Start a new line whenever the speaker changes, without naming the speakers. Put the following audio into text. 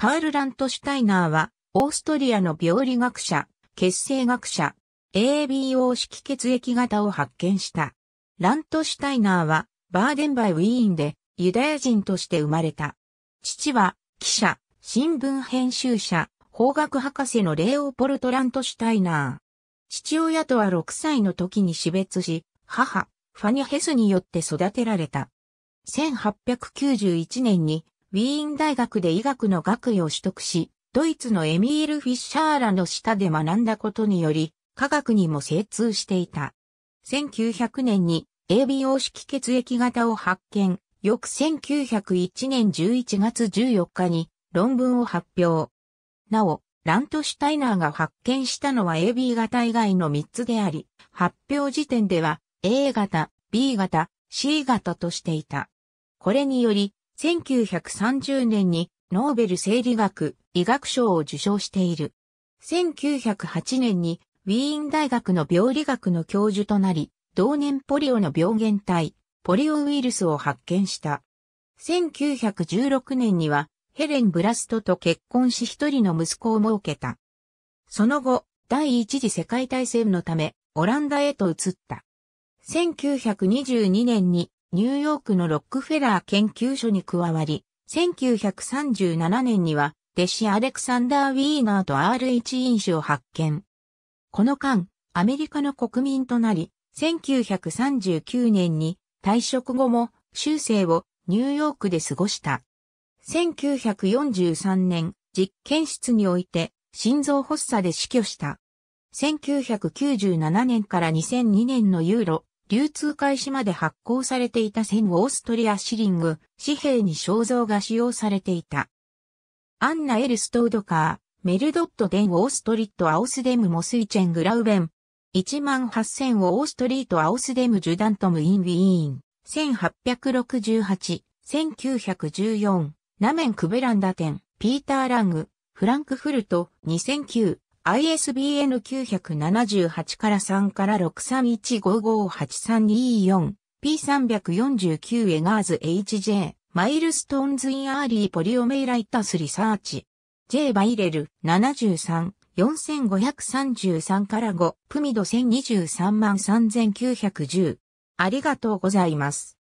カール・ラントシュタイナーは、オーストリアの病理学者、血清学者、ABO 式血液型を発見した。ラントシュタイナーは、バーデンバイウィーンで、ユダヤ人として生まれた。父は、記者、新聞編集者、法学博士のレオポルト・ラントシュタイナー。父親とは6歳の時に死別し、母、ファニ・ヘスによって育てられた。1891年にウィーン大学で医学の学位を取得し、ドイツのエミール・フィッシャーらの下で学んだことにより、科学にも精通していた。1900年に ABO 式血液型を発見、翌1901年11月14日に論文を発表。なお、ラントシュタイナーが発見したのは AB 型以外の3つであり、発表時点では A 型、B 型、C 型としていた。これにより、1930年にノーベル生理学医学賞を受賞している。1908年にウィーン大学の病理学の教授となり、同年ポリオの病原体、ポリオウイルスを発見した。1916年にはヘレン・ブラストと結婚し一人の息子を設けた。その後、第一次世界大戦のため、オランダへと移った。1922年にニューヨークのロックフェラー研究所に加わり、1937年には弟子アレクサンダー・ウィーナーと R1 因子を発見。この間、アメリカの国民となり、1939年に退職後も修正をニューヨークで過ごした。1943年、実験室において心臓発作で死去した。1997年から2002年のユーロ流通開始まで発行されていた1000オーストリアシリング、紙幣に肖像が使用されていた。アンナ・エルストードカー、メルドット・デン・オーストリット・アオスデム・モスイチェン・グラウベン。18000オーストリート・アオスデム・ジュダントム・イン・ウィーン。1868、1914、ナメン・クベランダ店、ピーター・ラング、フランクフルト、2009、ISBN 978から3から6315583224 P349 エガーズ HJ マイルストーンズ・イン・アーリー・ポリオメイライタス・リサーチ J バイレル73 4533から5、プミド1023 3910。ありがとうございます。